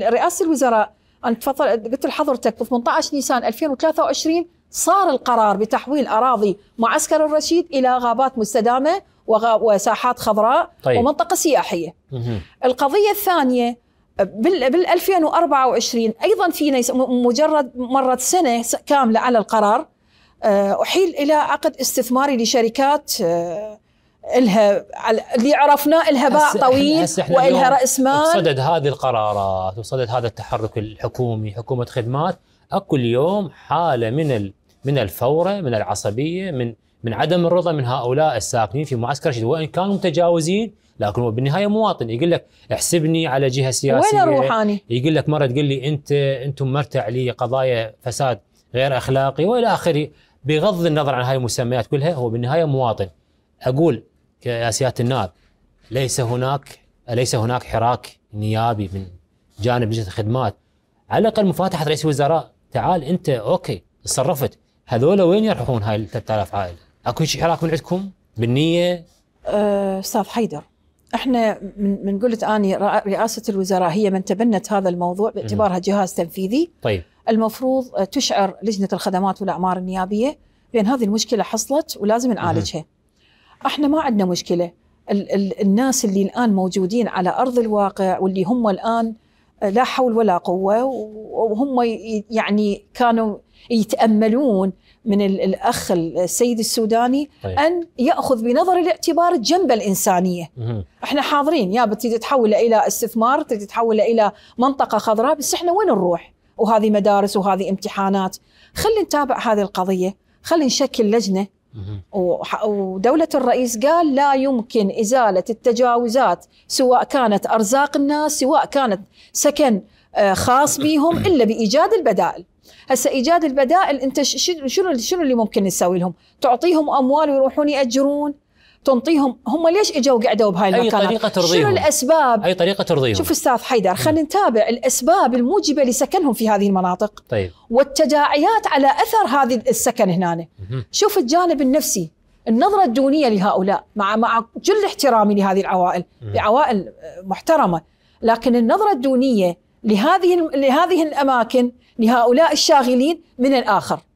رئاسة الوزراء أنا تفضل قلت لحضرتك ب 18 نيسان 2023 صار القرار بتحويل أراضي معسكر الرشيد إلى غابات مستدامة وساحات خضراء طيب. ومنطقة سياحية مه. القضية الثانية بال 2024 أيضا في مجرد مرت سنة كاملة على القرار أحيل إلى عقد استثماري لشركات الها اللي عرفناه الها باع طويل والها راس مال بصدد هذه القرارات وصدد هذا التحرك الحكومي حكومه خدمات اكو اليوم حاله من من الفوره من العصبيه من من عدم الرضا من هؤلاء الساكنين في معسكر رشيد وان كانوا متجاوزين لكن هو بالنهايه مواطن يقول لك احسبني على جهه سياسيه وين روحاني؟ يقول لك مره تقول لي انت انتم مرتع لي قضايا فساد غير اخلاقي والى اخره بغض النظر عن هاي المسميات كلها هو بالنهايه مواطن اقول يا سياده النائب ليس هناك ليس هناك حراك نيابي من جانب لجنه الخدمات على الاقل مفاتحه رئيس الوزراء تعال انت اوكي تصرفت هذول وين يروحون هاي ال 3000 عائله؟ اكو شيء حراك من عندكم بالنيه؟ أه، استاذ أه حيدر احنا من من قلت اني رئاسه الوزراء هي من تبنت هذا الموضوع باعتبارها جهاز تنفيذي طيب المفروض تشعر لجنه الخدمات والاعمار النيابيه بان هذه المشكله حصلت ولازم نعالجها احنا ما عندنا مشكله ال ال الناس اللي الان موجودين على ارض الواقع واللي هم الان لا حول ولا قوه وهم يعني كانوا يتاملون من الاخ السيد السوداني طيب. ان ياخذ بنظر الاعتبار الجنب الانسانيه. مه. احنا حاضرين يا بتريد تحوله الى استثمار، تريد تحوله الى منطقه خضراء، بس احنا وين نروح؟ وهذه مدارس وهذه امتحانات، خلينا نتابع هذه القضيه، خلينا نشكل لجنه ودولة الرئيس قال لا يمكن إزالة التجاوزات سواء كانت أرزاق الناس سواء كانت سكن آه، خاص بهم إلا بإيجاد البدائل هسه إيجاد البدائل أنت شنو شنو اللي ممكن نسوي لهم تعطيهم أموال ويروحون يأجرون تنطيهم هم ليش اجوا وقعدوا بهاي المكان؟ اي طريقه ترضيهم شنو الاسباب؟ اي طريقه ترضيهم شوف استاذ حيدر خلينا نتابع الاسباب الموجبه لسكنهم في هذه المناطق طيب والتداعيات على اثر هذه السكن هنا شوف الجانب النفسي النظرة الدونية لهؤلاء مع مع جل احترامي لهذه العوائل بعوائل محترمة لكن النظرة الدونية لهذه لهذه الأماكن لهؤلاء الشاغلين من الآخر